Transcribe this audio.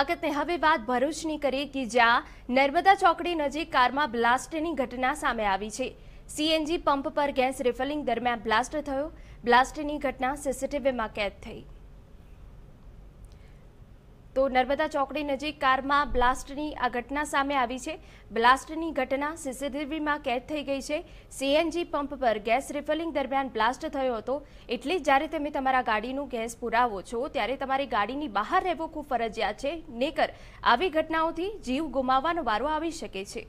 વખતને હવે વાત ભરૂચની કરીએ કે જ્યાં નર્મદા ચોકડી નજીક કારમાં બ્લાસ્ટની ઘટના સામે આવી છે સીએનજી પંપ પર ગેસ રિફલિંગ દરમિયાન બ્લાસ્ટ થયો બ્લાસ્ટની ઘટના સીસીટીવીમાં કેદ થઈ તો નર્મદા ચોકડી નજીક કારમાં બ્લાસ્ટની આ ઘટના સામે આવી છે બ્લાસ્ટની ઘટના સીસીટીવીમાં કેદ થઈ ગઈ છે સીએનજી પંપ પર ગેસ રિફિલિંગ દરમિયાન બ્લાસ્ટ થયો હતો એટલે જ જ્યારે તમે તમારા ગાડીનું ગેસ પુરાવો છો ત્યારે તમારી ગાડીની બહાર રહેવું ખૂબ ફરજિયાત છે નેકર આવી ઘટનાઓથી જીવ ગુમાવવાનો વારો આવી શકે છે